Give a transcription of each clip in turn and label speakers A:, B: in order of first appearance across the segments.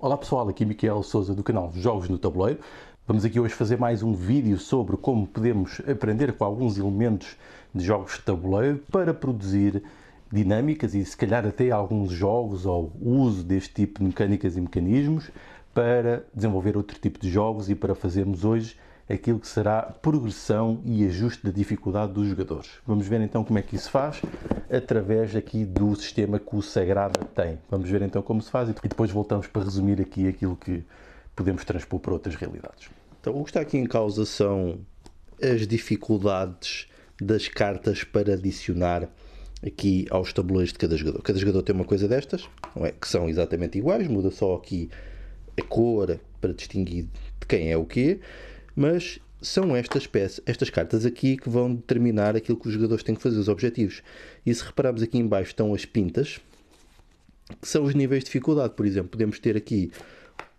A: Olá pessoal, aqui Miquel Souza do canal Jogos no Tabuleiro. Vamos aqui hoje fazer mais um vídeo sobre como podemos aprender com alguns elementos de jogos de tabuleiro para produzir dinâmicas e se calhar até alguns jogos ou uso deste tipo de mecânicas e mecanismos para desenvolver outro tipo de jogos e para fazermos hoje aquilo que será progressão e ajuste da dificuldade dos jogadores. Vamos ver então como é que isso faz através aqui do sistema que o Sagrada tem. Vamos ver então como se faz e depois voltamos para resumir aqui aquilo que podemos transpor para outras realidades. Então, o que está aqui em causa são
B: as dificuldades das cartas para adicionar aqui aos tabuleiros de cada jogador. Cada jogador tem uma coisa destas, é? que são exatamente iguais, muda só aqui a cor para distinguir de quem é o quê mas são estas peças, estas cartas aqui que vão determinar aquilo que os jogadores têm que fazer, os objetivos. E se repararmos aqui embaixo estão as pintas, que são os níveis de dificuldade, por exemplo, podemos ter aqui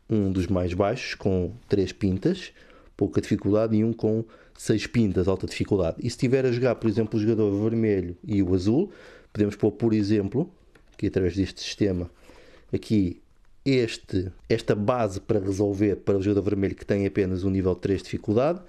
B: um dos mais baixos com 3 pintas, pouca dificuldade, e um com 6 pintas, alta dificuldade. E se estiver a jogar, por exemplo, o jogador vermelho e o azul, podemos pôr, por exemplo, aqui através deste sistema, aqui este, esta base para resolver para o jogador vermelho que tem apenas um nível 3 de dificuldade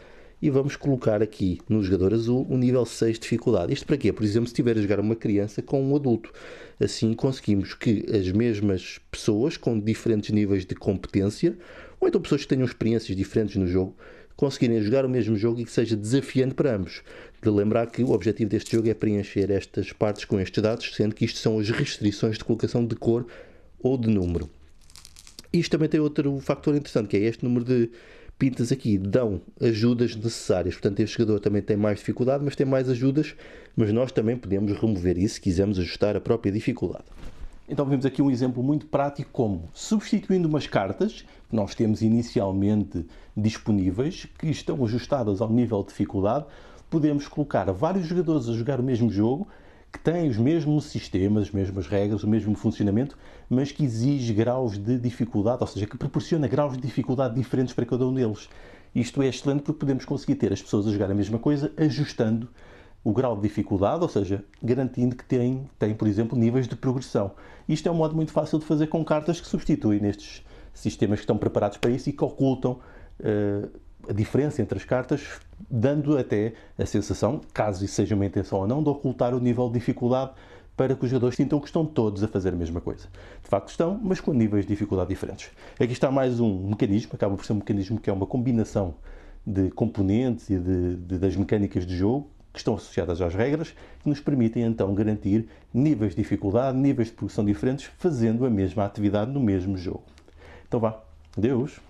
B: e vamos colocar aqui no jogador azul um nível 6 de dificuldade. Isto para quê? Por exemplo, se tiver a jogar uma criança com um adulto. Assim conseguimos que as mesmas pessoas com diferentes níveis de competência, ou então pessoas que tenham experiências diferentes no jogo, conseguirem jogar o mesmo jogo e que seja desafiante para ambos. De lembrar que o objetivo deste jogo é preencher estas partes com estes dados, sendo que isto são as restrições de colocação de cor ou de número. Isto também tem outro fator interessante, que é este número de pintas aqui dão ajudas necessárias. Portanto, este jogador também tem mais dificuldade, mas tem mais ajudas, mas nós também podemos remover isso se quisermos ajustar a própria dificuldade.
A: Então vemos aqui um exemplo muito prático como substituindo umas cartas que nós temos inicialmente disponíveis, que estão ajustadas ao nível de dificuldade, podemos colocar vários jogadores a jogar o mesmo jogo que tem os mesmos sistemas, as mesmas regras, o mesmo funcionamento, mas que exige graus de dificuldade, ou seja, que proporciona graus de dificuldade diferentes para cada um deles. Isto é excelente porque podemos conseguir ter as pessoas a jogar a mesma coisa ajustando o grau de dificuldade, ou seja, garantindo que tem, tem, por exemplo, níveis de progressão. Isto é um modo muito fácil de fazer com cartas que substituem nestes sistemas que estão preparados para isso e que ocultam uh, a diferença entre as cartas, dando até a sensação, caso isso seja uma intenção ou não, de ocultar o nível de dificuldade para que os jogadores sintam que estão todos a fazer a mesma coisa. De facto estão, mas com níveis de dificuldade diferentes. Aqui está mais um mecanismo, acaba por ser um mecanismo que é uma combinação de componentes e de, de, das mecânicas de jogo que estão associadas às regras, que nos permitem então garantir níveis de dificuldade, níveis de produção diferentes, fazendo a mesma atividade no mesmo jogo. Então vá, Deus!